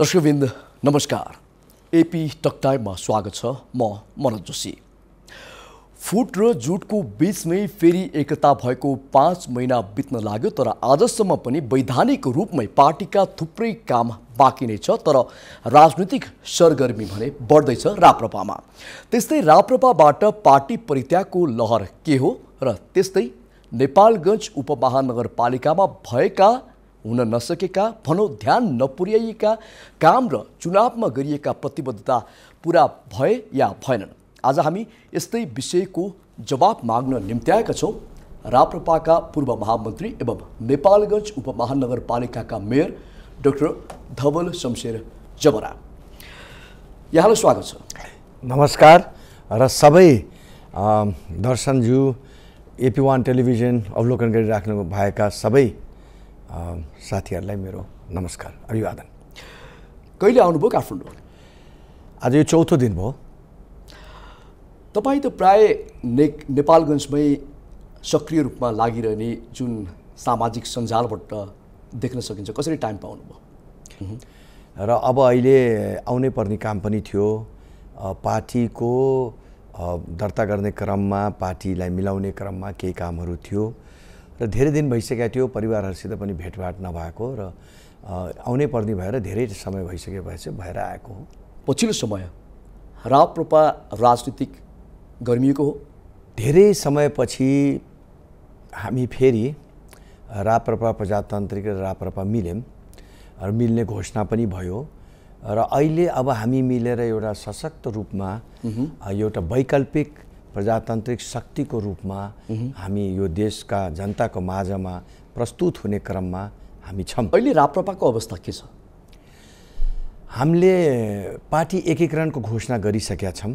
दर्शकविन्द नमस्कार एपी टकटाइममा स्वागत छ म मनोज जोशी फुट र जुटको बिचमै फेरि एकता भएको पाँच महिना बित्न लाग्यो तर आजसम्म पनि वैधानिक रूपमै पार्टीका थुप्रै काम बाँकी नै छ तर राजनीतिक सरगर्मी भने बढ्दैछ राप्रपामा त्यस्तै राप्रपाबाट पार्टी परित्यागको लहर के हो र त्यस्तै नेपालगञ्ज उपमहानगरपालिकामा भएका हुन नसकेका भनौँ ध्यान नपुर्याइएका काम र चुनावमा गरिएका प्रतिबद्धता पुरा भए या भएनन् आज हामी यस्तै विषयको जवाब माग्न निम्त्याएका छौँ राप्रपाका पूर्व महामन्त्री एवं नेपालगञ्ज उपमहानगरपालिकाका मेयर डाक्टर धवल शमशेर जबरा यहाँलाई स्वागत छ नमस्कार र सबै दर्शनज्यू एपी वान टेलिभिजन अवलोकन गरिराख्नु भएका सबै साथीहरूलाई मेरो नमस्कार अभिवादन कहिले आउनुभयो काठमाडौँ आज यो चौथो दिन भयो तपाईँ त प्राय ने नेपालगञ्जमै सक्रिय रूपमा लागिरहने जुन सामाजिक सञ्जालबाट देख्न सकिन्छ कसरी टाइम पाउनुभयो र अब अहिले आउनै पर्ने काम पनि थियो पार्टीको दर्ता गर्ने क्रममा पार्टीलाई मिलाउने क्रममा केही कामहरू थियो र धेरै दिन भइसकेको थियो परिवारहरूसित पनि भेटभाट नभएको र आउनै पर्ने भएर धेरै समय भइसके चाहिँ भएर आएको हो पछिल्लो समय राप्रपा राजनीतिक गर्मिएको हो धेरै समयपछि हामी फेरि राप्रपा प्रजातान्त्रिक र राप्रपा मिल्यौँ र मिल्ने घोषणा पनि भयो र अहिले अब हामी मिलेर एउटा सशक्त रूपमा एउटा वैकल्पिक प्रजातान्त्रिक शक्तिको रूपमा हामी यो देशका जनताको माझमा प्रस्तुत हुने क्रममा हामी छौँ अहिले राप्रपाको अवस्था के छ हामीले पार्टी एकीकरणको घोषणा गरिसकेका छौँ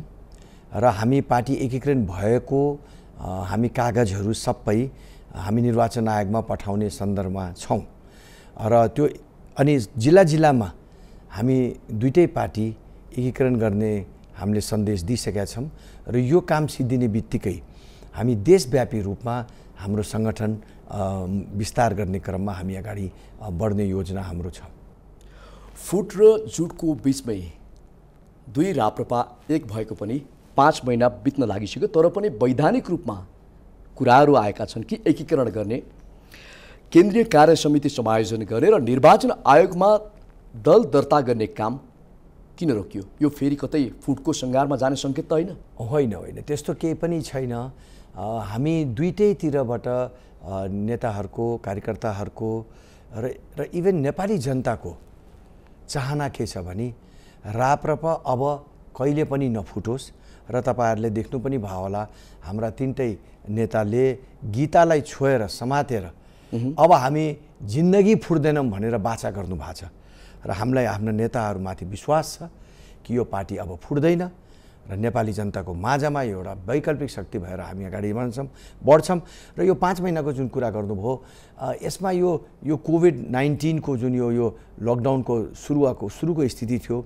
र हामी पार्टी एकीकरण भएको हामी कागजहरू सबै हामी निर्वाचन आयोगमा पठाउने सन्दर्भमा छौँ र त्यो अनि जिल्ला जिल्लामा हामी दुइटै पार्टी एकीकरण गर्ने हामीले सन्देश दिइसकेका छौँ र यो काम सिद्धिने बित्तिकै हामी देशव्यापी रूपमा हाम्रो सङ्गठन विस्तार गर्ने क्रममा हामी अगाडि बढ्ने योजना हाम्रो छ फुट र जुटको बिचमै दुई राप्रपा एक भएको पनि पाँच महिना बित्न लागिसक्यो तर पनि वैधानिक रूपमा कुराहरू आएका छन् कि एकीकरण गर्ने केन्द्रीय कार्य समिति समायोजन गर्ने र निर्वाचन आयोगमा दल दर्ता गर्ने काम किन रोकियो यो फेरि कतै फुटको सङ्घारमा जाने सङ्केत त होइन होइन होइन त्यस्तो केही पनि छैन हामी दुइटैतिरबाट नेताहरूको कार्यकर्ताहरूको र र इभन नेपाली जनताको चाहना के छ भने राप्रप अब कहिले पनि नफुटोस् र तपाईँहरूले देख्नु पनि भयो होला हाम्रा तिनटै नेताले गीतालाई छोएर समातेर अब हामी जिन्दगी फुट्दैनौँ भनेर बाचा गर्नु भएको छ र हामीलाई आफ्ना नेताहरूमाथि विश्वास छ कि यो पार्टी अब फुट्दैन र नेपाली जनताको माझमा एउटा वैकल्पिक शक्ति भएर हामी अगाडि बढ्छौँ बढ्छौँ र यो पाँच महिनाको जुन कुरा गर्नुभयो यसमा यो यो कोभिड नाइन्टिनको जुन यो यो लकडाउनको सुरुवाको सुरुको स्थिति थियो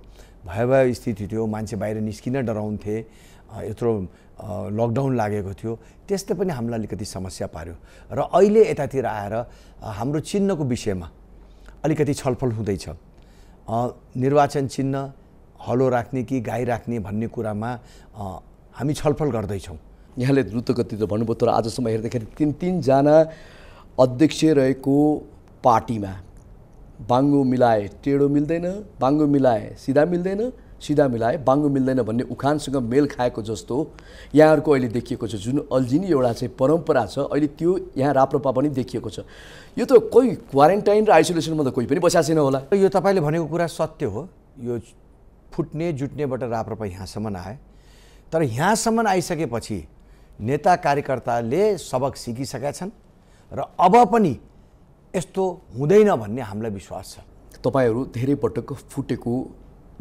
भयावह स्थिति थियो मान्छे बाहिर निस्किन डराउँथे यत्रो लकडाउन लागेको थियो त्यस्तै पनि हामीलाई अलिकति समस्या पार्यो र अहिले यतातिर आएर हाम्रो चिन्हको विषयमा अलिकति छलफल हुँदैछ निर्वाचन चिन्ह हलो राख्ने कि गाई राख्ने भन्ने कुरामा हामी छलफल गर्दैछौँ यहाँले द्रुत गति त भन्नुभयो तर आजसम्म हेर्दाखेरि तिन तिनजना अध्यक्ष रहेको पार्टीमा बाङ्गो मिलाए टेढो मिल्दैन बाङ्गो मिलाए सिधा मिल्दैन सिधा मिलाए बाङ्गो मिल्दैन भन्ने उखानसँग मेल खाएको जस्तो यहाँहरूको अहिले देखिएको छ जुन अल्झिनी एउटा चाहिँ परम्परा छ अहिले त्यो यहाँ राप्रपा पनि देखिएको छ यो त कोही क्वारेन्टाइन र आइसोलेसनमा त कोही पनि बसा छैन होला यो तपाईँले भनेको कुरा सत्य हो यो फुट्ने जुट्नेबाट राप्रपा यहाँसम्म आए तर यहाँसम्म आइसकेपछि नेता कार्यकर्ताले सबक सिकिसकेका छन् र अब पनि यस्तो हुँदैन भन्ने हामीलाई विश्वास छ तपाईँहरू धेरै पटक फुटेको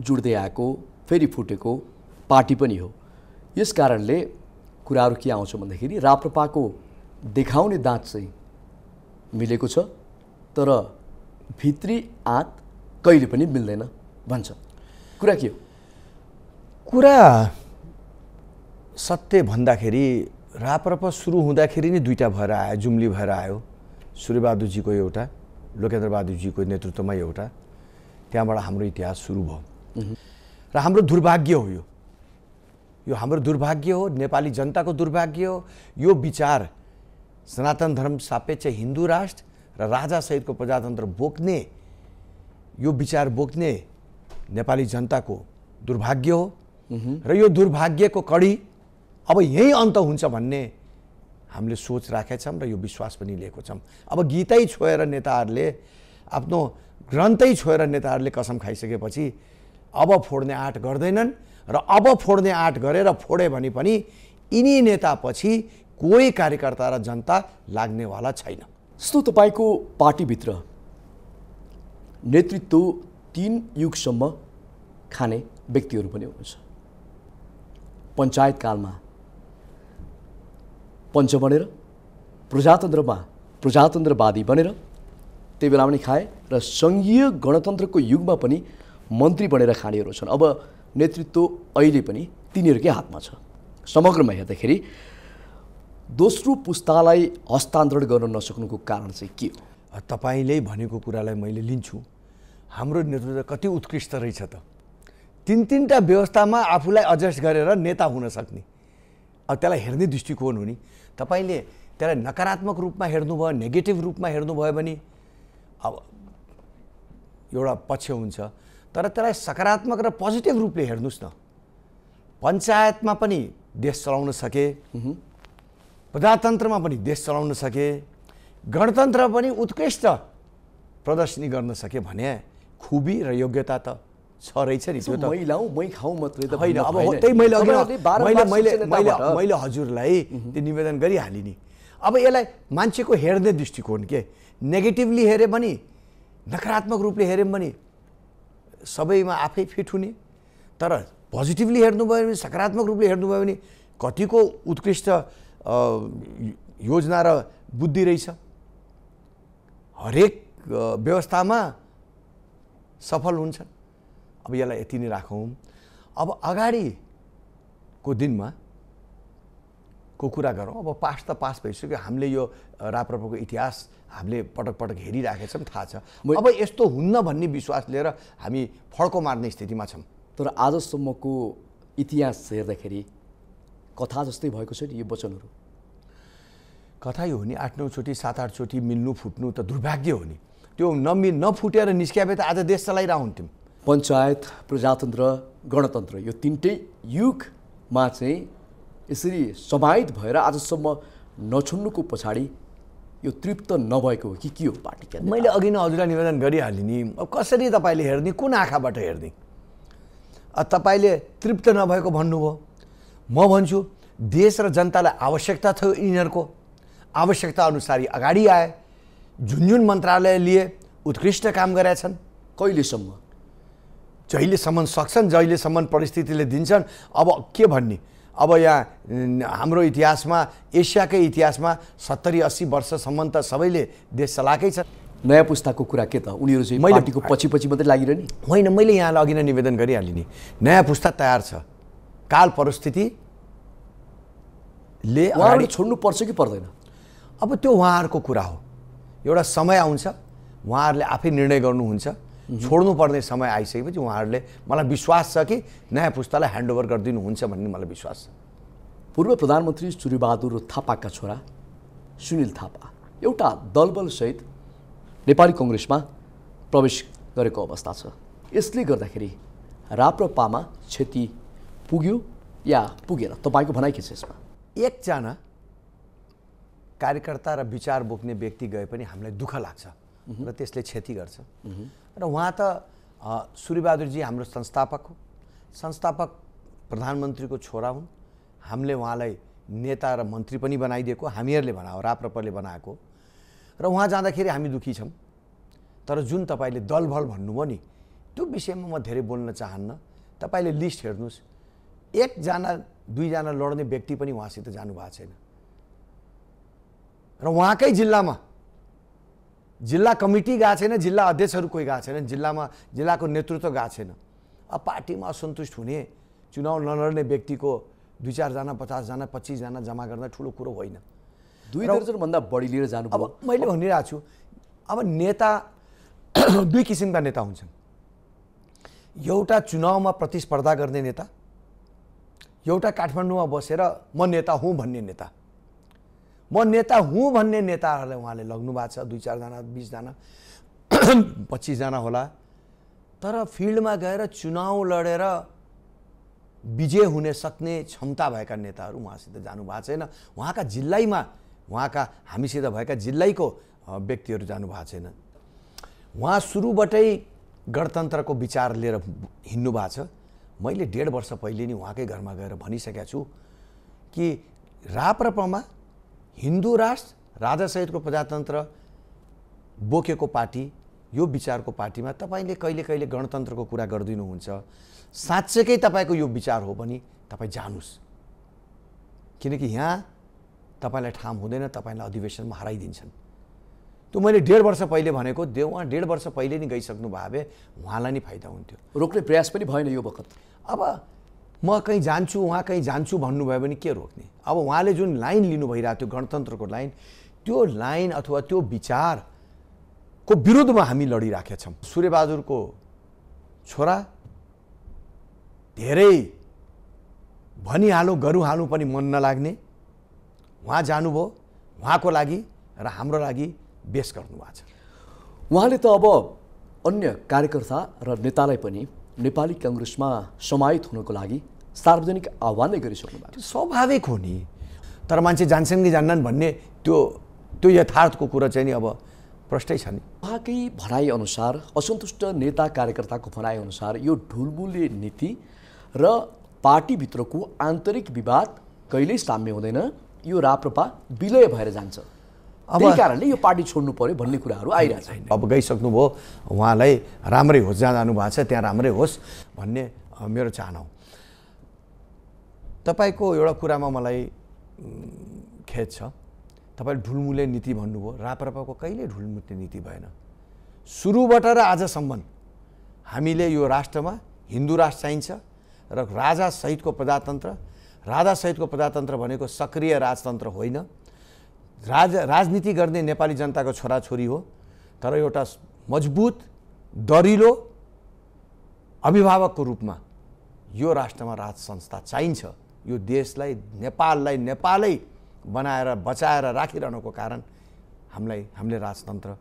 जुड्दै आएको फेरि फुटेको पार्टी पनि हो यस कारणले कुराहरू के आउँछ भन्दाखेरि राप्रपाको देखाउने दाँत चाहिँ मिलेको छ तर भित्री आँत कहिले पनि मिल्दैन भन्छ कुरा के हो कुरा सत्य भन्दाखेरि राप्रपा सुरु हुँदाखेरि नै दुईवटा भएर आयो जुम्ली भएर आयो सूर्यबहादुरजीको एउटा लोकेन्द्रबहादुरजीको नेतृत्वमा एउटा त्यहाँबाट हाम्रो इतिहास सुरु भयो र हाम्रो दुर्भाग्य हो यो यो हाम्रो दुर्भाग्य हो नेपाली जनताको दुर्भाग्य हो यो विचार सनातन धर्म सापेक्ष हिन्दू राष्ट्र र राजासहितको प्रजातन्त्र बोक्ने यो विचार बोक्ने नेपाली जनताको दुर्भाग्य हो र यो दुर्भाग्यको कडी अब यहीँ अन्त हुन्छ भन्ने हामीले सोच राखेछौँ र यो विश्वास पनि लिएको छौँ अब गीतै छोएर नेताहरूले आफ्नो ग्रन्थै छोएर नेताहरूले कसम खाइसकेपछि अब फोड्ने आँट गर्दैनन् र अब फोड्ने आँट गरेर फोडे भने पनि यिनी नेतापछि कोही कार्यकर्ता र जनता लाग्नेवाला छैन जस्तो तपाईँको पार्टीभित्र नेतृत्व तिन युगसम्म खाने व्यक्तिहरू पनि हुनुहुन्छ पञ्चायतकालमा पञ्च बनेर प्रजातन्त्रमा प्रजातन्त्रवादी बनेर त्यही बेला पनि खाए र सङ्घीय गणतन्त्रको युगमा पनि मन्त्री बनेर खानेहरू छन् अब नेतृत्व अहिले पनि तिनीहरूकै हातमा छ समग्रमा हेर्दाखेरि दोस्रो पुस्तालाई हस्तान्तरण गर्न नसक्नुको कारण चाहिँ के हो तपाईँले भनेको कुरालाई मैले लिन्छु हाम्रो नेतृत्व कति उत्कृष्ट रहेछ त तिन तिनवटा व्यवस्थामा आफूलाई एडजस्ट गरेर नेता हुन सक्ने अब त्यसलाई हेर्ने दृष्टिकोण हुने तपाईँले त्यसलाई नकारात्मक रूपमा हेर्नुभयो नेगेटिभ रूपमा हेर्नुभयो भने अब एउटा पक्ष हुन्छ तर त्यसलाई सकारात्मक र पोजिटिभ रूपले हेर्नुहोस् न पञ्चायतमा पनि देश चलाउन सके प्रजातन्त्रमा पनि देश चलाउन सके गणतन्त्र पनि उत्कृष्ट प्रदर्शनी गर्न सके भने खुबी र योग्यता त छ रहेछ नि त्यो त होइन अब त्यही मैले मैले हजुरलाई त्यो निवेदन गरिहालेँ नि अब यसलाई मान्छेको हेर्ने दृष्टिकोण के नेगेटिभली हेऱ्यो भने नकारात्मक रूपले हेऱ्यौँ भने सबैमा आफै फिट हुने तर पोजिटिभली हेर्नुभयो भने सकारात्मक रूपले हेर्नुभयो भने कतिको उत्कृष्ट योजना र बुद्धि रहेछ हरेक व्यवस्थामा सफल हुन्छ अब यसलाई यति नै राखौँ अब अगाडिको दिनमा को कुरा गरौँ अब पास त पास भइसक्यो हामीले यो राप्रपाको इतिहास हामीले पटक पटक छौँ थाहा छ अब यस्तो हुन्न भन्ने विश्वास लिएर हामी फड्को मार्ने स्थितिमा छौँ तर आजसम्मको इतिहास हेर्दाखेरि कथा जस्तै भएको छ नि यो वचनहरू कथा यो हो नि आठ नौचोटि सात आठचोटि मिल्नु फुट्नु त दुर्भाग्य हो नि त्यो नमि नफुटेर निस्क्याए त आज देश चलाइरहन्थ्यौँ पञ्चायत प्रजातन्त्र गणतन्त्र यो तिनटै युगमा चाहिँ यसरी समाहित भएर आजसम्म नछुन्नुको पछाडि यो तृप्त नभएको हो कि के हो पार्टी मैले अघि नै हजुरलाई निवेदन गरिहालेँ नि अब कसरी तपाईँले हेर्ने कुन आँखाबाट हेर्ने तपाईँले तृप्त नभएको भन्नुभयो म भन्छु देश र जनतालाई आवश्यकता थियो यिनीहरूको आवश्यकता अनुसार अगाडि आए जुन जुन मन्त्रालय लिए उत्कृष्ट काम गरेछन् कहिलेसम्म जहिलेसम्म सक्छन् जहिलेसम्म परिस्थितिले दिन्छन् अब के भन्ने अब यहाँ हाम्रो इतिहासमा एसियाकै इतिहासमा सत्तरी अस्सी वर्षसम्म त सबैले देश चलाएकै छ नयाँ पुस्ताको कुरा के त उनीहरू चाहिँ मैले पार्टीको पछि पछि मात्रै लागिरहने होइन मैले यहाँलाई अघि नै निवेदन गरिहालेँ नि नयाँ पुस्ता तयार छ काल परिस्थितिले अगाडि पर्छ कि पर्दैन अब त्यो उहाँहरूको कुरा हो एउटा समय आउँछ उहाँहरूले आफै निर्णय गर्नुहुन्छ छोड्नुपर्ने समय आइसकेपछि उहाँहरूले मलाई विश्वास छ कि नयाँ पुस्तालाई ह्यान्डओभर गरिदिनुहुन्छ भन्ने मलाई विश्वास छ पूर्व प्रधानमन्त्री सूर्यबहादुर थापाका छोरा सुनिल थापा एउटा दलबलसहित नेपाली कङ्ग्रेसमा प्रवेश गरेको अवस्था छ यसले गर्दाखेरि राप्रपामा क्षति पुग्यो या पुगेन तपाईँको भनाइ के छ यसमा एकजना कार्यकर्ता र विचार बोक्ने व्यक्ति गए पनि हामीलाई दुःख लाग्छ र त्यसले क्षति गर्छ र उहाँ त सूर्यबहादुरजी हाम्रो संस्थापक हो संस्थापक प्रधानमन्त्रीको छोरा हुन् हामीले उहाँलाई नेता र मन्त्री पनि बनाइदिएको हामीहरूले बनायो राप्रपरले बनाएको र उहाँ जाँदाखेरि हामी दुःखी छौँ तर जुन तपाईँले दलबल भन्नुभयो नि त्यो विषयमा म धेरै बोल्न चाहन्न तपाईँले लिस्ट हेर्नुहोस् एकजना दुईजना लड्ने व्यक्ति पनि उहाँसित जानुभएको छैन र उहाँकै जिल्लामा जिल्ला कमिटी गएको छैन जिल्ला अध्यक्षहरू कोही गएको छैनन् जिल्लामा जिल्लाको नेतृत्व गएको छैन अब पार्टीमा असन्तुष्ट हुने चुनाव नलड्ने व्यक्तिको दुई चारजना पचासजना पच्चिसजना जमा गर्दा ठुलो कुरो होइन दुई दर्जनभन्दा बढी लिएर जानु अब मैले भनिरहेको छु अब नेता दुई किसिमका नेता हुन्छन् एउटा चुनावमा प्रतिस्पर्धा गर्ने नेता एउटा काठमाडौँमा बसेर म नेता हुँ भन्ने नेता म नेता हुँ भन्ने नेताहरूलाई उहाँले लग्नु भएको छ दुई चारजना बिसजना पच्चिसजना होला तर फिल्डमा गएर चुनाव लडेर विजय हुने सक्ने क्षमता भएका नेताहरू उहाँसित जानु भएको छैन उहाँका जिल्लैमा उहाँका हामीसित भएका जिल्लैको व्यक्तिहरू जानु भएको छैन उहाँ सुरुबाटै गणतन्त्रको विचार लिएर हिँड्नु भएको छ मैले डेढ वर्ष पहिले नै उहाँकै घरमा गएर भनिसकेका छु कि राप्रपामा हिन्दू राष्ट्र राजासहितको प्रजातन्त्र बोकेको पार्टी यो विचारको पार्टीमा तपाईँले कहिले कहिले गणतन्त्रको कुरा गरिदिनुहुन्छ साँच्चैकै तपाईँको यो विचार हो भने तपाईँ जानुस् किनकि यहाँ तपाईँलाई ठाम हुँदैन तपाईँलाई अधिवेशनमा हराइदिन्छन् त्यो मैले डेढ वर्ष पहिले भनेको देव उहाँ डेढ वर्ष पहिले नै गइसक्नु भए उहाँलाई नै फाइदा हुन्थ्यो रोक्ने प्रयास पनि भएन यो बखत अब म कहीँ जान्छु उहाँ कहीँ जान्छु भन्नुभयो भने के रोक्ने अब उहाँले जुन लाइन लिनु भइरहेको थियो गणतन्त्रको लाइन त्यो लाइन अथवा त्यो विचारको विरुद्धमा हामी लडिराखेका छौँ सूर्यबहादुरको छोरा धेरै भनिहालौँ गरौँ हालौँ पनि मन नलाग्ने उहाँ जानुभयो उहाँको लागि र हाम्रो लागि बेस गर्नु छ उहाँले त अब अन्य कार्यकर्ता र नेतालाई पनि नेपाली कङ्ग्रेसमा समाहित हुनको लागि सार्वजनिक आह्वान नै गरिसक्नु भएको स्वाभाविक हो नि तर मान्छे जान्छन् कि जान्नन् भन्ने त्यो त्यो यथार्थको कुरा चाहिँ नि अब प्रष्टै छ नि उहाँकै भनाइअनुसार असन्तुष्ट नेता कार्यकर्ताको भनाइअनुसार यो ढुलबुले नीति र पार्टीभित्रको आन्तरिक विवाद कहिल्यै साम्य हुँदैन यो राप्रपा विलय भएर जान्छ त्यही कारणले यो पार्टी छोड्नु पर्यो भन्ने कुराहरू आइरहेको छैन अब गइसक्नुभयो उहाँलाई राम्रै होस् जहाँ जानु छ त्यहाँ राम्रै होस् भन्ने मेरो चाहना हो तपाईँको एउटा कुरामा मलाई खेद छ तपाईँले ढुलमुले नीति भन्नुभयो राप्रपाको कहिले ढुलमुले नीति भएन सुरुबाट र आजसम्म हामीले यो राष्ट्रमा हिन्दू राष्ट्र चाहिन्छ र राजासहितको प्रजातन्त्र राजासहितको प्रजातन्त्र भनेको सक्रिय राजतन्त्र होइन राज राजनीति गर्ने नेपाली जनताको छोराछोरी हो तर एउटा मजबुत दरिलो अभिभावकको रूपमा यो राष्ट्रमा राज संस्था चाहिन्छ यो देशलाई नेपाललाई नेपालै बनाएर बचाएर राखिरहनुको कारण हामीलाई हामीले राजतन्त्र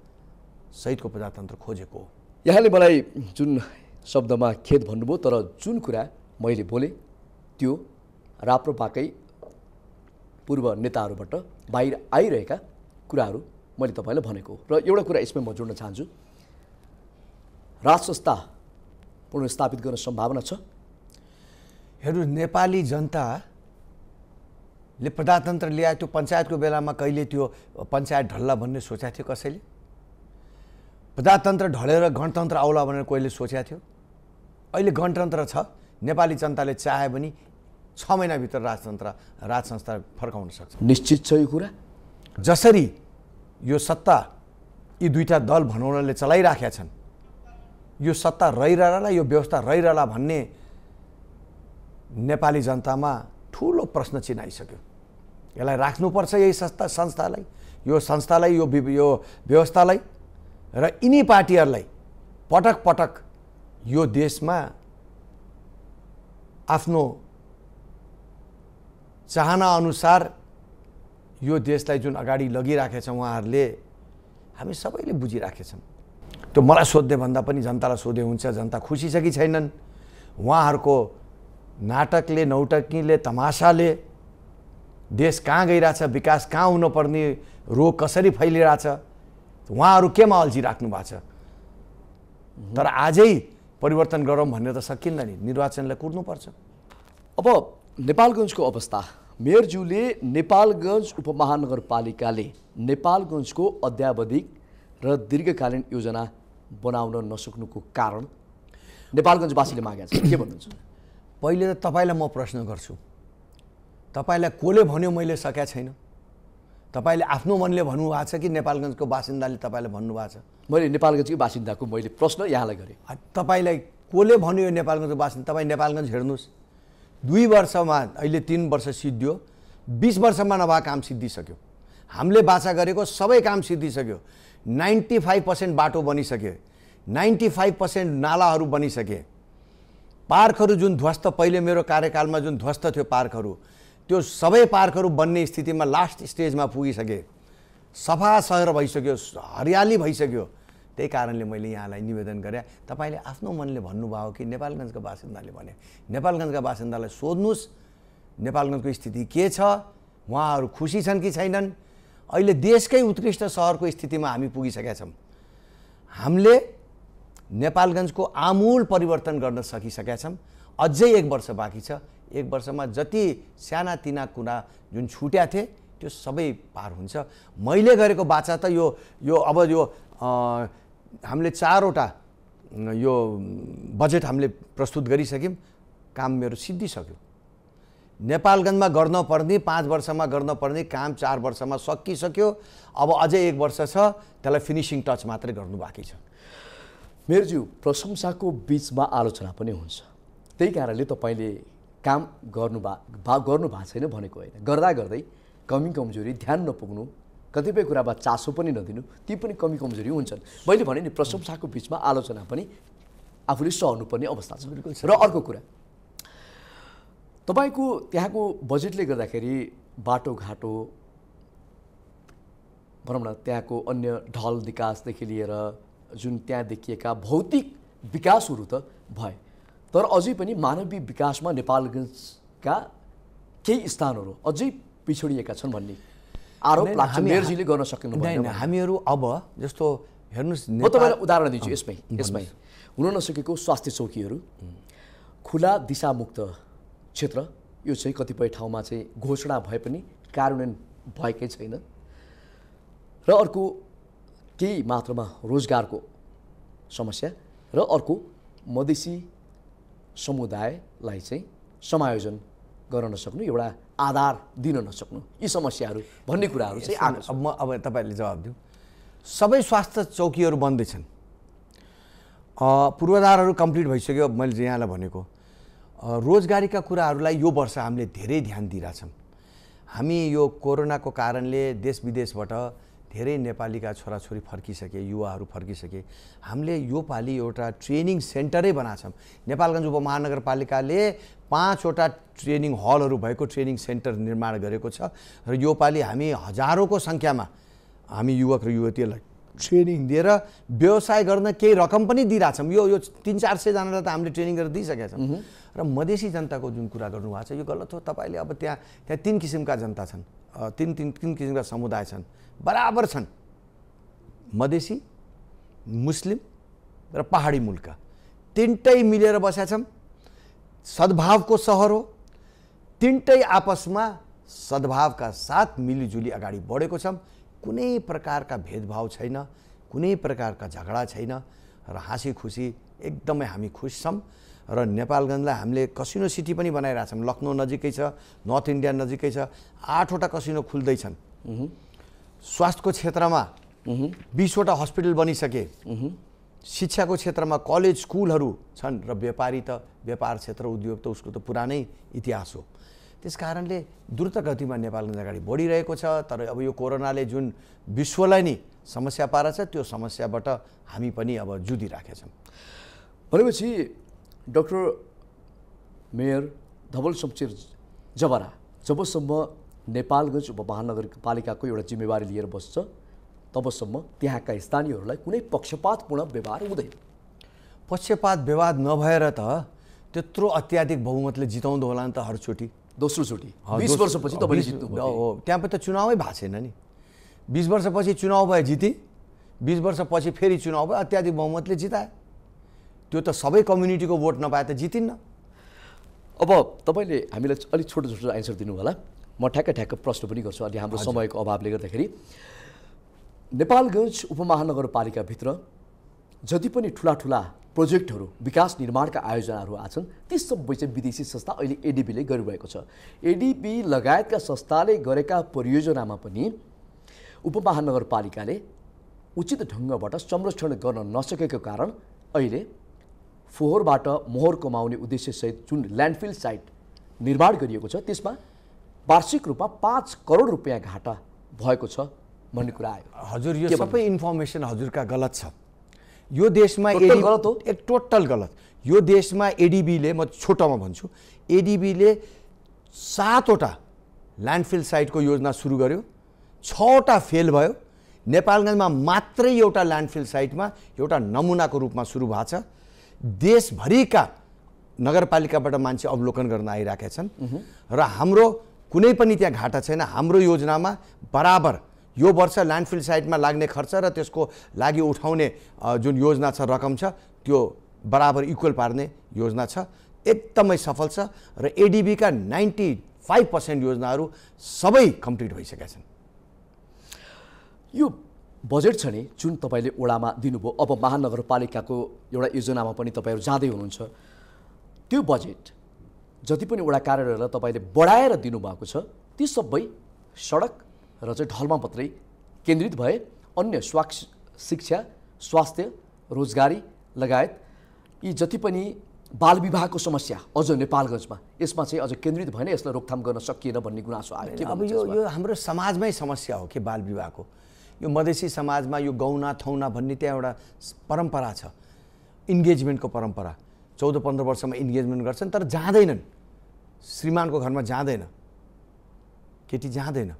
सहितको प्रजातन्त्र खोजेको हो यहाँले मलाई जुन शब्दमा खेद भन्नुभयो तर जुन कुरा मैले बोलेँ त्यो राप्रोपाकै पूर्व नेताहरूबाट बाहिर आइरहेका कुराहरू मैले तपाईँलाई भनेको र एउटा कुरा यसमै म जोड्न चाहन्छु राज संस्था पुनर्स्थापित गर्न सम्भावना छ हेर्नु नेपाली जनताले प्रजातन्त्र ल्याए त्यो पञ्चायतको बेलामा कहिले त्यो पञ्चायत ढल्ला भन्ने सोचेको थियो कसैले प्रजातन्त्र ढलेर गणतन्त्र आउला भनेर कहिले सोचेको थियो अहिले गणतन्त्र छ नेपाली जनताले चाहे पनि छ महिनाभित्र राजतन्त्र राज संस्था फर्काउन सक्छ निश्चित छ यो कुरा जसरी यो सत्ता यी दुईवटा दल भनौँले चलाइराखेका छन् यो सत्ता रहिरहला यो व्यवस्था रहिरहला भन्ने नेपाली जनतामा ठुलो प्रश्न चिनाइसक्यो यसलाई राख्नुपर्छ यही संस्था संस्थालाई यो संस्थालाई यो यो व्यवस्थालाई र यिनी पार्टीहरूलाई पटक पटक यो देशमा आफ्नो अनुसार यो देशलाई जुन अगाडि लगिराखेछ उहाँहरूले हामी सबैले बुझिराखेछौँ त्यो मलाई सोध्ने भन्दा पनि जनतालाई सोधे हुन्छ जनता खुसी छ कि छैनन् उहाँहरूको नाटकले नौटकीले तमासाले देश कहाँ गइरहेछ विकास कहाँ हुनुपर्ने रोग कसरी फैलिरहेछ उहाँहरू केमा अल्झिराख्नु भएको छ तर आजै परिवर्तन गरौँ भन्ने त सकिन्न नि निर्वाचनलाई कुर्नुपर्छ अब नेपालगञ्जको अवस्था मेयरज्यूले नेपालगञ्ज उपमहानगरपालिकाले नेपालगञ्जको अध्यावधिक र दीर्घकालीन योजना बनाउन नसक्नुको कारण नेपालगञ्जवासीले मागेका छन् के भन्नुहुन्छ पहिले त तपाईँलाई म प्रश्न गर्छु तपाईँलाई कसले भन्यो मैले सकेका छैन तपाईँले आफ्नो मनले भन्नुभएको छ कि नेपालगञ्जको बासिन्दाले तपाईँले भन्नुभएको छ मैले नेपालगञ्जकै बासिन्दाको मैले प्रश्न यहाँलाई गरेँ तपाईँलाई कसले भन्यो यो नेपालगञ्जको बासिन्दा तपाईँ नेपालगञ्ज हेर्नुहोस् दुई वर्षमा अहिले तिन वर्ष सिद्धियो बिस वर्षमा नभए काम सिद्धिसक्यो हामीले बाछा गरेको सबै काम सिद्धिसक्यो नाइन्टी फाइभ पर्सेन्ट बाटो बनिसके नाइन्टी फाइभ पर्सेन्ट नालाहरू बनिसके पार्कहरू जुन ध्वस्त पहिले मेरो कार्यकालमा जुन ध्वस्त थियो पार्कहरू त्यो सबै पार्कहरू बन्ने स्थितिमा लास्ट स्टेजमा पुगिसके सफा सहर भइसक्यो हरियाली भइसक्यो त्यही कारणले मैले यहाँलाई निवेदन गरेँ तपाईँले आफ्नो मनले भन्नुभयो कि नेपालगञ्जका बासिन्दाले भने नेपालगञ्जका बासिन्दालाई सोध्नुहोस् नेपालगञ्जको स्थिति के छ उहाँहरू खुसी छन् कि छैनन् अहिले देशकै उत्कृष्ट सहरको स्थितिमा हामी पुगिसकेका छौँ हामीले नेपालगञ्जको आमूल परिवर्तन गर्न सकिसकेका छौँ अझै एक वर्ष बाँकी छ एक वर्षमा जति सानातिना कुरा जुन छुट्या थिए त्यो सबै पार हुन्छ मैले गरेको बाचा त यो यो अब यो हामीले चारवटा यो बजेट हामीले प्रस्तुत गरिसक्यौँ काम मेरो सिद्धिसक्यो नेपालगञ्जमा गर्न पर्ने पाँच वर्षमा गर्न पर्ने काम चार वर्षमा सकिसक्यो अब अझै एक वर्ष छ त्यसलाई फिनिसिङ टच मात्रै गर्नु बाँकी छ मेरोज्यू प्रशंसाको बिचमा आलोचना पनि हुन्छ त्यही कारणले तपाईँले काम गर्नु भा गर्नु भएको छैन भनेको होइन गर्दा गर्दै कमी कमजोरी ध्यान नपुग्नु कतिपय कुरामा चासो पनि नदिनु ती पनि कमी कमजोरी हुन्छन् मैले भने नि प्रशंसाको बिचमा आलोचना पनि आफूले सहनुपर्ने अवस्था छ र अर्को कुरा तपाईँको त्यहाँको बजेटले गर्दाखेरि बाटोघाटो भनौँ न त्यहाँको अन्य ढल विकासदेखि लिएर जुन त्यहाँ देखिएका भौतिक विकासहरू त भए तर अझै पनि मानवीय विकासमा नेपालगञ्जका केही स्थानहरू अझै पिछडिएका छन् भन्ने आरोप लाग्छ मेयरजीले गर्न सक्नु हुँदैन हामीहरू अब जस्तो हेर्नुहोस् म तपाईँलाई उदाहरण दिन्छु यसमै यसमै हुन नसकेको स्वास्थ्य चौकीहरू खुला दिशामुक्त क्षेत्र यो चाहिँ कतिपय ठाउँमा चाहिँ घोषणा भए पनि कार्यान्वयन भएकै छैन र अर्को केही मात्रामा रोजगारको समस्या र अर्को मधेसी समुदायलाई चाहिँ समायोजन गर्न नसक्नु एउटा आधार दिन नसक्नु यी समस्याहरू भन्ने कुराहरू चाहिँ अब म अब तपाईँहरूले जवाब दिउँ सबै स्वास्थ्य चौकीहरू बन्दै छन् पूर्वाधारहरू कम्प्लिट भइसक्यो मैले यहाँलाई भनेको रोजगारीका कुराहरूलाई यो वर्ष हामीले धेरै ध्यान दिइरहेछौँ हामी यो कोरोनाको कारणले देश विदेशबाट धेरै नेपालीका छोराछोरी फर्किसके युवाहरू फर्किसके हामीले यो पालि एउटा ट्रेनिङ सेन्टरै बनाछौँ नेपालगञ्ज उपमहानगरपालिकाले पाँचवटा ट्रेनिङ हलहरू भएको ट्रेनिङ सेन्टर निर्माण गरेको छ र यो योपालि हामी हजारौँको सङ्ख्यामा हामी युवक र युवतीहरूलाई ट्रेनिङ दिएर व्यवसाय गर्न केही रकम पनि दिइरहेछौँ यो यो तिन चार सयजनालाई त हामीले ट्रेनिङ गरेर दिइसकेका छौँ र मधेसी जनताको जुन कुरा गर्नुभएको छ यो गलत हो तपाईँले अब त्यहाँ त्यहाँ तिन किसिमका जनता छन् तिन तिन तिन किसिमका समुदाय छन् बराबर छन् मधेसी मुस्लिम र पहाडी मुलका तिनटै मिलेर बसेका छन् सद्भावको सहर हो तिनटै आपसमा सद्भावका साथ मिलिजुली अगाडि बढेको छौँ कुनै प्रकारका भेदभाव छैन कुनै प्रकारका झगडा छैन र हाँसी खुसी एकदमै हामी खुस छौँ र नेपालगञ्जलाई हामीले कसिनो सिटी पनि बनाइरहेछौँ लखनऊ नजिकै छ नर्थ इन्डिया नजिकै छ आठवटा कसिनो खुल्दैछन् स्वास्थ्यको क्षेत्रमा बिसवटा हस्पिटल बनिसके शिक्षाको क्षेत्रमा कलेज स्कुलहरू छन् र व्यापारी त व्यापार क्षेत्र उद्योग त उसको त पुरानै इतिहास हो त्यस कारणले द्रुत गतिमा नेपाल अगाडि बढिरहेको छ तर अब यो कोरोनाले जुन विश्वलाई नै समस्या पारा छ त्यो समस्याबाट हामी पनि अब जुधिराखेछौँ भनेपछि डक्टर मेयर धवल सम्चेर जबरा जबसम्म नेपालगञ्ज उपमहानगरपालिकाको एउटा जिम्मेवारी लिएर बस्छ तबसम्म त्यहाँका स्थानीयहरूलाई कुनै पक्षपातपूर्ण व्यवहार हुँदैन पक्षपात व्यवहार नभएर त त्यत्रो अत्याधिक बहुमतले जिताउँदो होला नि त हरचोटि दोस्रोचोटि बिस वर्षपछि तपाईँले जित्नु हो त्यहाँ पनि त चुनावै भएको छैन नि बिस वर्षपछि चुनाव भए जिते बिस वर्षपछि फेरि चुनाव भयो अत्याधिक बहुमतले जिताए त्यो त सबै कम्युनिटीको भोट नपाए त जितिन्न अब तपाईँले हामीलाई अलिक छोटो छोटो एन्सर दिनु होला म ठ्याक्क ठ्याक्क प्रश्न पनि गर्छु अहिले हाम्रो समयको अभावले गर्दाखेरि नेपालगञ्ज उपमहानगरपालिकाभित्र जति पनि ठुला ठुला प्रोजेक्टहरू विकास निर्माणका आयोजनाहरू आछन् ती सबै चाहिँ विदेशी संस्था अहिले एडिबीले गरिरहेको छ एडिबी लगायतका संस्थाले गरेका परियोजनामा पनि उपमहानगरपालिकाले उचित ढङ्गबाट संरक्षण गर्न नसकेको कारण अहिले फोहोरबाट मोहोर कमाउने उद्देश्यसहित जुन ल्यान्डफिल साइट निर्माण गरिएको छ त्यसमा वार्षिक रूपमा पाँच करोड रुपियाँ घाटा भएको छ भन्ने कुरा आयो हजुर यो सबै इन्फर्मेसन हजुरका गलत छ यो देशमा गलत हो एक टोटल गलत यो देशमा एडिबीले म छोटोमा भन्छु एडिबीले सातवटा ल्यान्डफिल साइटको योजना सुरु गर्यो छवटा फेल भयो नेपालगञ्जमा मात्रै एउटा ल्यान्डफिल साइटमा एउटा नमुनाको रूपमा सुरु भएको छ देशभरिका नगरपालिकाबाट मान्छे अवलोकन गर्न आइरहेका छन् र हाम्रो कुनै पनि त्यहाँ घाटा छैन हाम्रो योजनामा बराबर यो वर्ष ल्यान्डफिल साइटमा लाग्ने खर्च र त्यसको लागि उठाउने जुन योजना छ रकम छ त्यो बराबर इक्वल पार्ने योजना छ एकदमै सफल छ र एडिबीका नाइन्टी फाइभ पर्सेन्ट योजनाहरू सबै कम्प्लिट भइसकेका छन् यो बजेट छ नि जुन तपाईँले ओडामा दिनुभयो अब महानगरपालिकाको एउटा योजनामा पनि तपाईँहरू जाँदै हुनुहुन्छ त्यो बजेट जति पनि वडा कार्यालयलाई तपाईँले बढाएर दिनुभएको छ ती सबै सडक र चाहिँ ढलमा मात्रै केन्द्रित भए अन्य स्वास् शिक्षा स्वास्थ्य रोजगारी लगायत यी जति पनि बाल विवाहको समस्या अझ नेपालगञ्जमा यसमा चाहिँ अझ केन्द्रित भएन यसलाई रोकथाम गर्न सकिएन भन्ने गुनासो आयो अब यो यो हाम्रो समाजमै समस्या हो कि बाल विवाहको यो मधेसी समाजमा यो गौना थौना भन्ने त्यहाँ एउटा परम्परा छ इन्गेजमेन्टको परम्परा चौध पन्ध्र वर्षमा इन्गेजमेन्ट गर्छन् तर जाँदैनन् श्रीमानको घरमा जाँदैन केटी जाँदैन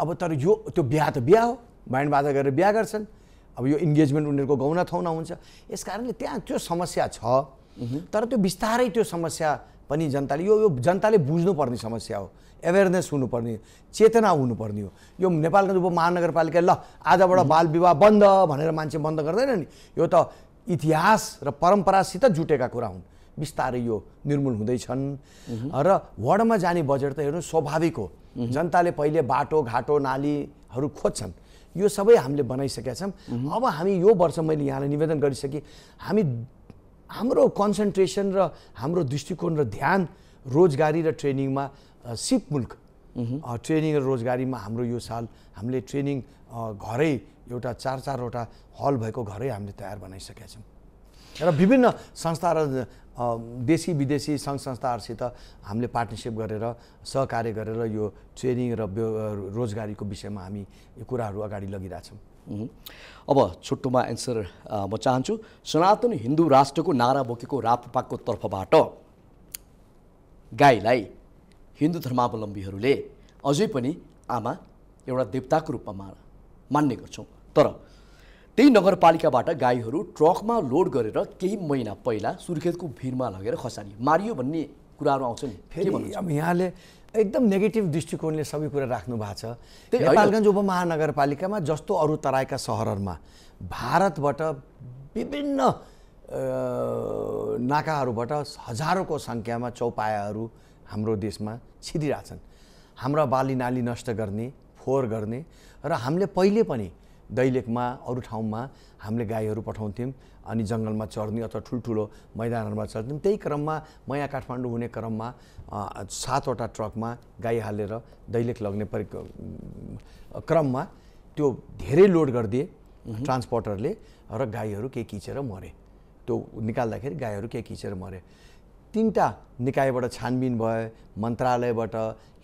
अब तर यो त्यो बिहा त बिहा हो बाइन बाजा गरेर बिहा गर्छन् अब यो इन्गेजमेन्ट उनीहरूको गौना थौना हुन्छ यस कारणले त्यहाँ त्यो समस्या छ तर त्यो बिस्तारै त्यो समस्या पनि जनताले यो यो जनताले बुझ्नुपर्ने समस्या हो एवेरनेस हुनुपर्ने चेतना हुनुपर्ने हो यो नेपालको महानगरपालिका ल आजबाट बाल विवाह बन्द भनेर मान्छे बन्द गर्दैन नि यो त इतिहास र परम्परासित जुटेका कुरा हुन् बिस्तारै यो निर्मूल हुँदैछन् र वर्डमा जाने बजेट त हेर्नु स्वाभाविक हो जनताले पहिले बाटो घाटो नालीहरू खोज्छन् यो सबै हामीले बनाइसकेका छौँ अब हामी यो वर्ष मैले यहाँलाई निवेदन गरिसकेँ हामी हाम्रो कन्सन्ट्रेसन र हाम्रो दृष्टिकोण र ध्यान रोजगारी र ट्रेनिङमा सिप मुल्क ट्रेनिङ र रोजगारीमा हाम्रो यो साल हामीले ट्रेनिङ घरै एउटा चार चारवटा हल भएको घरै हामीले तयार बनाइसकेका छौँ र विभिन्न संस्था र देशी विदेशी सङ्घ संस्थाहरूसित हामीले पार्टनरसिप गरेर सहकार्य गरेर यो ट्रेनिङ र रोजगारीको विषयमा हामी यो कुराहरू अगाडि लगिरहेछौँ अब छुट्टोमा एन्सर म चाहन्छु सनातन हिन्दू राष्ट्रको नारा बोकेको राप्रपाको तर्फबाट गाईलाई हिन्दू धर्मावलम्बीहरूले अझै पनि आमा एउटा देवताको रूपमा मा मान्ने गर्छौँ तर त्यही नगरपालिकाबाट गाईहरू ट्रकमा लोड गरेर केही महिना पहिला सुर्खेतको भिरमा लगेर खसानी मारियो भन्ने कुराहरू आउँछ नि फेरि अब यहाँले एकदम नेगेटिभ दृष्टिकोणले सबै कुरा राख्नु भएको छ नेपालगञ्ज उपमहानगरपालिकामा जस्तो अरू तराईका सहरहरूमा भारतबाट विभिन्न नाकाहरूबाट हजारौँको सङ्ख्यामा चौपायाहरू हाम्रो देशमा छिरिरहेछन् हाम्रा बाली नाली नष्ट गर्ने फोहोर गर्ने र हामीले पहिले पनि दैलेखमा अरू ठाउँमा हामीले गाईहरू पठाउँथ्यौँ अनि जङ्गलमा चढ्ने अथवा ठुल्ठुलो मैदानहरूमा चढ्थ्यौँ त्यही क्रममा म यहाँ काठमाडौँ हुने क्रममा सातवटा ट्रकमा गाई हालेर दैलेख लग्ने परि क्रममा त्यो धेरै लोड गरिदिए ट्रान्सपोर्टरले र गाईहरू केही किचेर मरे त्यो निकाल्दाखेरि गाईहरू केही किचेर मरे तिनवटा निकायबाट छानबिन भयो मन्त्रालयबाट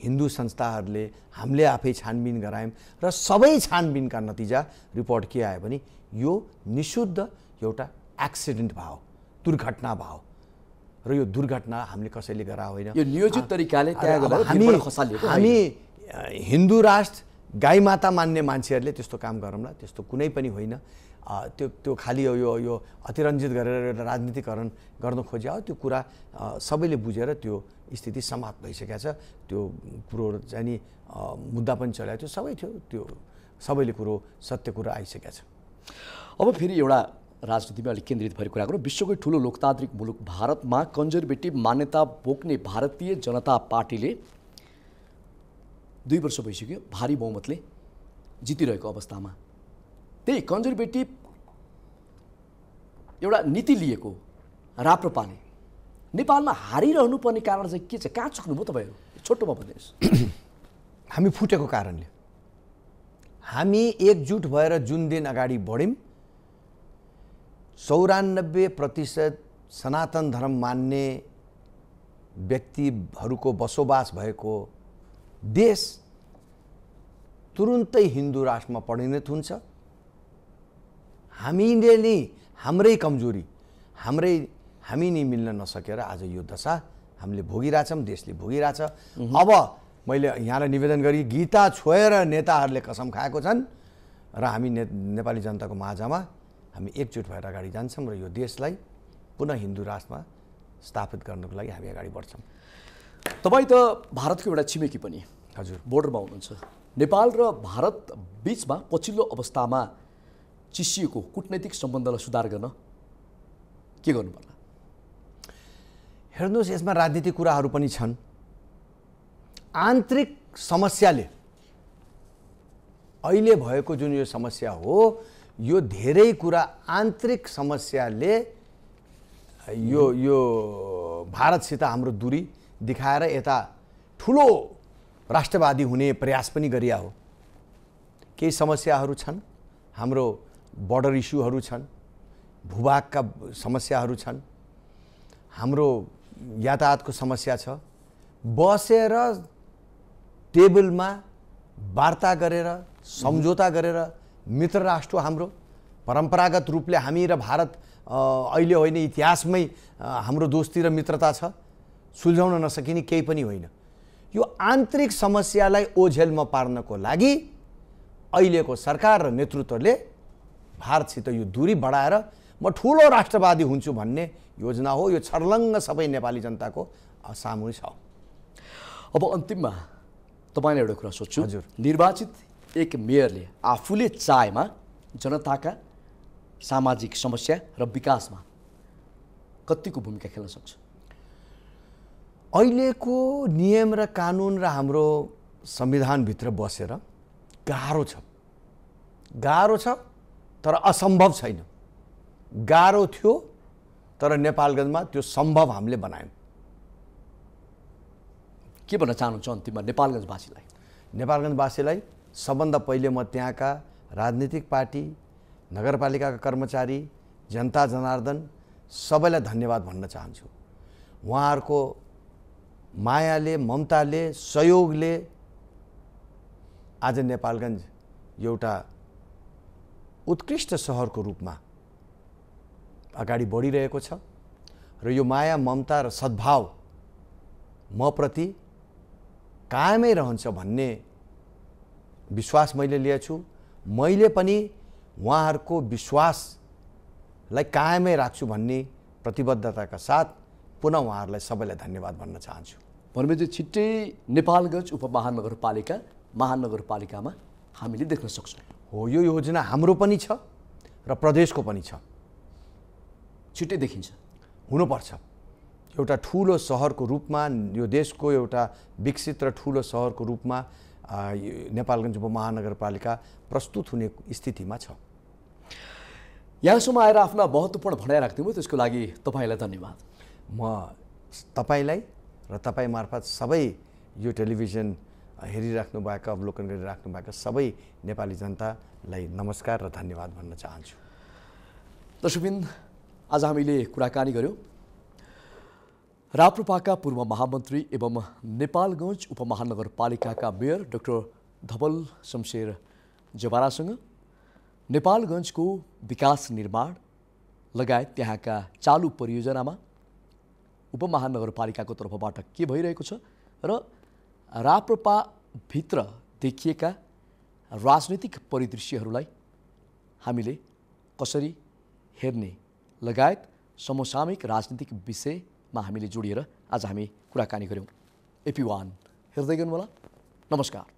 हिन्दू संस्थाहरूले हामीले आफै छानबिन गरायौँ र सबै छानबिनका नतिजा रिपोर्ट के आयो भने यो निशुद्ध एउटा एक्सिडेन्ट भयो दुर्घटना भयो र यो दुर्घटना हामीले कसैले गरा होइन यो नियोजित तरिकाले हामी हिन्दू राष्ट्र गाई माता मान्ने मान्छेहरूले त्यस्तो काम गरौँला त्यस्तो कुनै पनि होइन त्यो त्यो खालि यो यो अतिरञ्जित गरेर एउटा राजनीतिकरण गर्न खोजे हो त्यो कुरा सबैले बुझेर त्यो स्थिति समाप्त भइसकेको छ त्यो कुरो चाहिँ नि मुद्दा पनि चढाएको थियो सबै थियो त्यो सबैले कुरो सत्य कुरो आइसकेको छ अब फेरि एउटा राजनीतिमा अलिक केन्द्रित भएको कुरा गरौँ विश्वकै ठुलो लोकतान्त्रिक मुलुक भारतमा कन्जर्भेटिभ मान्यता बोक्ने भारतीय जनता पार्टीले दुई वर्ष भइसक्यो भारी बहुमतले जितिरहेको अवस्थामा त्यही कन्जर्भेटिभ एउटा नीति लिएको राप्रपाले नेपालमा हारिरहनु पर्ने कारण चाहिँ के छ कहाँ भयो तपाईँहरू छोटोमा भनिदिनुहोस् हामी फुटेको कारणले हामी एकजुट भएर जुन दिन अगाडि बढ्यौँ चौरानब्बे प्रतिशत सनातन धर्म मान्ने व्यक्तिहरूको बसोबास भएको देश तुरुन्तै हिन्दू राष्ट्रमा परिणत हुन्छ हामीले नै हाम्रै कमजोरी हाम्रै हामी नै मिल्न नसकेर आज यो दशा हामीले भोगिरहेछौँ देशले भोगिरहेछ अब मैले यहाँलाई निवेदन गरी गीता छोएर नेताहरूले कसम खाएको छन् र हामी ने नेपाली जनताको माझमा हामी एकजुट भएर अगाडि जान्छौँ र यो देशलाई पुनः हिन्दू राष्ट्रमा स्थापित गर्नको लागि हामी अगाडि बढ्छौँ तपाईँ त भारतको एउटा छिमेकी पनि हजुर बोर्डरमा हुनुहुन्छ नेपाल र भारत बिचमा पछिल्लो अवस्थामा चिसिएको कुटनैतिक सम्बन्धलाई सुधार गर्न के गर्नु पर्ला हेर्नुहोस् यसमा राजनीतिक कुराहरू पनि छन् आन्तरिक समस्याले अहिले भएको जुन यो समस्या हो यो धेरै कुरा आन्तरिक समस्याले यो यो भारतसित हाम्रो दूरी देखाएर यता ठुलो राष्ट्रवादी हुने प्रयास पनि गरिया हो केही समस्याहरू छन् हाम्रो बर्डर इस्युहरू छन् भूभागका समस्याहरू छन् हाम्रो यातायातको समस्या छ बसेर टेबलमा वार्ता गरेर सम्झौता गरेर मित्र राष्ट्र हाम्रो परम्परागत रूपले हामी र भारत अहिले होइन इतिहासमै हाम्रो दोस्ती र मित्रता छ सुल्झाउन नसकिने केही पनि होइन यो आन्तरिक समस्यालाई ओझेलमा पार्नको लागि अहिलेको सरकार र नेतृत्वले भारतसित यो दूरी बढाएर म ठुलो राष्ट्रवादी हुन्छु भन्ने योजना हो यो छर्लङ्ग सबै नेपाली जनताको सामु छ अब अन्तिममा तपाईँलाई एउटा कुरा सोध्छु हजुर निर्वाचित एक मेयरले आफूले चाहेमा जनताका सामाजिक समस्या र विकासमा कतिको भूमिका खेल्न सक्छ अहिलेको नियम र कानुन र हाम्रो संविधानभित्र बसेर गाह्रो छ गाह्रो छ तर असम्भव छैन गाह्रो थियो तर नेपालगञ्जमा त्यो सम्भव हामीले बनायौँ के भन्न चाहनुहुन्छ अन्तिममा नेपालगञ्जवासीलाई नेपालगञ्जवासीलाई सबभन्दा पहिले म त्यहाँका राजनीतिक पार्टी नगरपालिकाका कर्मचारी जनता जनार्दन सबैलाई धन्यवाद भन्न चाहन्छु उहाँहरूको मायाले ममताले सहयोगले आज नेपालगञ्ज एउटा उत्कृष्ट सहरको रूपमा अगाडि बढिरहेको छ र यो माया ममता र सद्भाव म प्रति कायमै रहन्छ भन्ने विश्वास मैले लिएछु मैले पनि उहाँहरूको विश्वासलाई कायमै राख्छु भन्ने प्रतिबद्धताका साथ पुनः उहाँहरूलाई सबैलाई धन्यवाद भन्न चाहन्छु भनेपछि छिट्टै नेपालगञ्ज उपमहानगरपालिका महानगरपालिकामा हामीले देख्न सक्छौँ हो यो योजना हाम्रो पनि छ र प्रदेशको पनि छ छिट्टै देखिन्छ हुनुपर्छ एउटा ठुलो सहरको रूपमा यो देशको एउटा विकसित र ठुलो सहरको रूपमा नेपालगञ्ज उपमहानगरपालिका प्रस्तुत हुने स्थितिमा छ यहाँसम्म आएर आफ्ना महत्त्वपूर्ण भनाइ राख्नुभयो त्यसको लागि तपाईँलाई धन्यवाद म तपाईँलाई र तपाईँ मार्फत सबै यो टेलिभिजन हेरिराख्नु हेरिराख्नुभएका अवलोकन गरिराख्नु गरिराख्नुभएका सबै नेपाली जनतालाई नमस्कार र धन्यवाद भन्न चाहन्छु दर्शकबिन आज हामीले कुराकानी गऱ्यौँ राप्रपाका पूर्व महामन्त्री एवं नेपालगञ्ज उपमहानगरपालिकाका मेयर डाक्टर धवल शमशेर जवारासँग नेपालगञ्जको विकास निर्माण लगायत त्यहाँका चालु परियोजनामा उपमहानगरपालिकाको तर्फबाट के भइरहेको छ र राप्रपाभित्र देखिएका राजनीतिक परिदृश्यहरूलाई हामीले कसरी हेर्ने लगायत समसामयिक राजनीतिक विषयमा हामीले जोडिएर आज हामी कुराकानी गऱ्यौँ एपी वान हेर्दै होला नमस्कार